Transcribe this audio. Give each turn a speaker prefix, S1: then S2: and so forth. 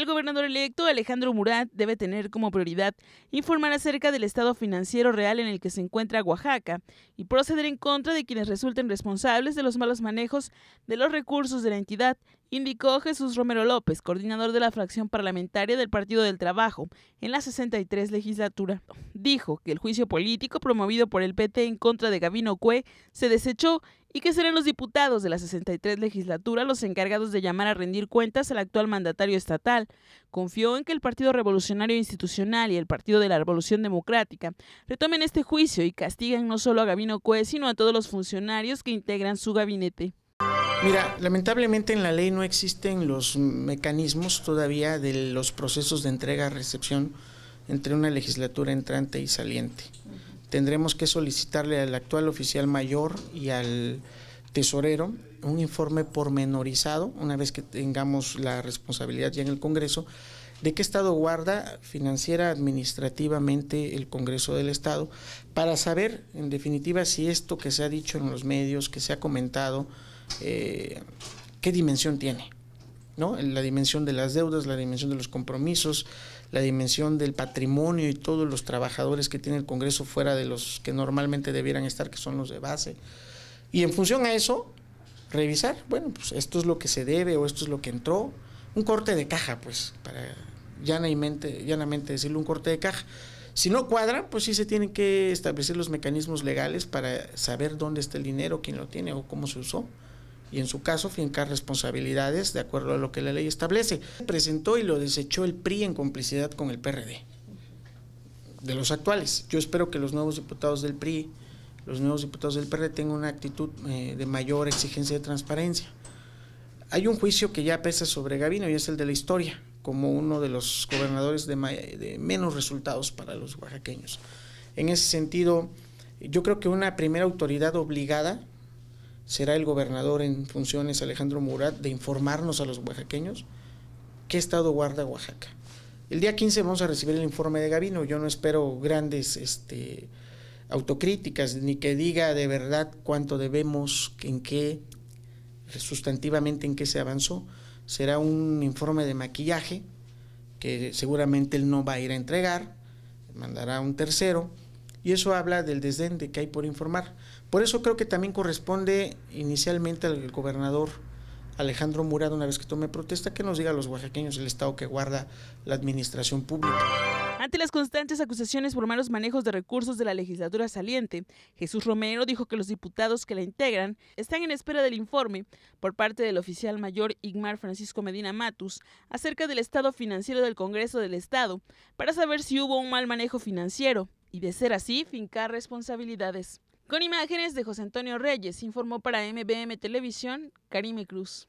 S1: El gobernador electo Alejandro Murat debe tener como prioridad informar acerca del estado financiero real en el que se encuentra Oaxaca y proceder en contra de quienes resulten responsables de los malos manejos de los recursos de la entidad indicó Jesús Romero López, coordinador de la fracción parlamentaria del Partido del Trabajo en la 63 legislatura. Dijo que el juicio político promovido por el PT en contra de Gabino Cue se desechó y que serán los diputados de la 63 legislatura los encargados de llamar a rendir cuentas al actual mandatario estatal. Confió en que el Partido Revolucionario Institucional y el Partido de la Revolución Democrática retomen este juicio y castiguen no solo a Gabino Cue, sino a todos los funcionarios que integran su gabinete.
S2: Mira, lamentablemente en la ley no existen los mecanismos todavía de los procesos de entrega-recepción entre una legislatura entrante y saliente. Tendremos que solicitarle al actual oficial mayor y al tesorero un informe pormenorizado, una vez que tengamos la responsabilidad ya en el Congreso, de qué estado guarda financiera administrativamente el Congreso del Estado, para saber, en definitiva, si esto que se ha dicho en los medios, que se ha comentado, eh, qué dimensión tiene. ¿no? La dimensión de las deudas, la dimensión de los compromisos, la dimensión del patrimonio y todos los trabajadores que tiene el Congreso fuera de los que normalmente debieran estar, que son los de base. Y en función a eso, revisar, bueno, pues esto es lo que se debe o esto es lo que entró. Un corte de caja, pues, para llanamente, llanamente decirlo, un corte de caja. Si no cuadra, pues sí se tienen que establecer los mecanismos legales para saber dónde está el dinero, quién lo tiene o cómo se usó y en su caso fincar responsabilidades de acuerdo a lo que la ley establece. Presentó y lo desechó el PRI en complicidad con el PRD, de los actuales. Yo espero que los nuevos diputados del PRI, los nuevos diputados del PRD tengan una actitud eh, de mayor exigencia de transparencia. Hay un juicio que ya pesa sobre Gabino y es el de la historia, como uno de los gobernadores de, de menos resultados para los oaxaqueños. En ese sentido, yo creo que una primera autoridad obligada será el gobernador en funciones Alejandro Murat de informarnos a los oaxaqueños qué estado guarda Oaxaca. El día 15 vamos a recibir el informe de Gabino. Yo no espero grandes este, autocríticas ni que diga de verdad cuánto debemos, en qué, sustantivamente en qué se avanzó. Será un informe de maquillaje que seguramente él no va a ir a entregar, mandará a un tercero y eso habla del desdén de que hay por informar. Por eso creo que también corresponde inicialmente al gobernador Alejandro Murado, una vez que tome protesta, que nos diga a los oaxaqueños el estado que guarda la administración pública.
S1: Ante las constantes acusaciones por malos manejos de recursos de la legislatura saliente, Jesús Romero dijo que los diputados que la integran están en espera del informe por parte del oficial mayor Igmar Francisco Medina Matus acerca del estado financiero del Congreso del Estado para saber si hubo un mal manejo financiero y, de ser así, fincar responsabilidades. Con imágenes de José Antonio Reyes, informó para MBM Televisión Karime Cruz.